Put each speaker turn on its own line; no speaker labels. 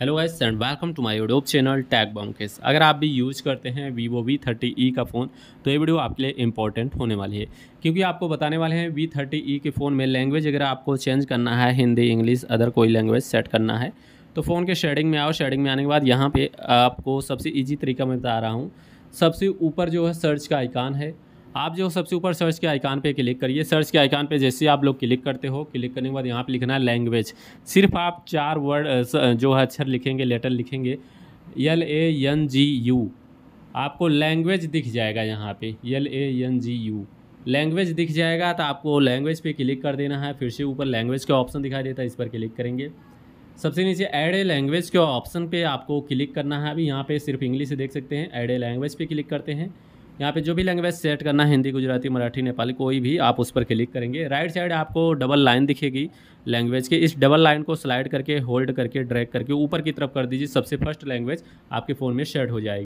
hello guys and welcome to my YouTube channel tag बॉन्केस अगर आप भी यूज करते हैं वीवो वी थर्टी ई का फ़ोन तो ये वीडियो आपके लिए इंपॉर्टेंट होने वाली है क्योंकि आपको बताने वाले हैं वी थर्टी ई के फ़ोन में लैंग्वेज अगर आपको चेंज करना है हिंदी इंग्लिश अदर कोई लैंग्वेज सेट करना है तो फ़ोन के शेडिंग में आओ शेडिंग में आने के बाद यहाँ पर आपको सबसे ईजी तरीका मैं बता रहा हूँ सबसे ऊपर जो है सर्च का आइकान है आप जो सबसे ऊपर सर्च के आइकान पे क्लिक करिए सर्च के आइकान पे जैसे आप लोग क्लिक करते हो क्लिक करने के बाद यहाँ पे लिखना है लैंग्वेज सिर्फ आप चार वर्ड जो है अक्षर लिखेंगे लेटर लिखेंगे L A N G U आपको लैंग्वेज दिख जाएगा यहाँ पे L A N G U language दिख जाएगा तो आपको लैंग्वेज पे क्लिक कर देना है फिर से ऊपर लैंग्वेज का ऑप्शन दिखाई देता है इस पर क्लिक करेंगे सबसे नीचे एड ए लैंग्वेज के ऑप्शन पे आपको क्लिक करना है अभी यहाँ पे सिर्फ इंग्लिश से देख सकते हैं एड ए लैंग्वेज पे क्लिक करते हैं यहाँ पे जो भी लैंग्वेज सेट करना है हिंदी गुजराती मराठी नेपाली कोई भी आप उस पर क्लिक करेंगे राइट साइड आपको डबल लाइन दिखेगी लैंग्वेज के इस डबल लाइन को स्लाइड करके होल्ड करके ड्रैग करके ऊपर की तरफ कर दीजिए सबसे फर्स्ट लैंग्वेज आपके फ़ोन में सेट हो जाएगी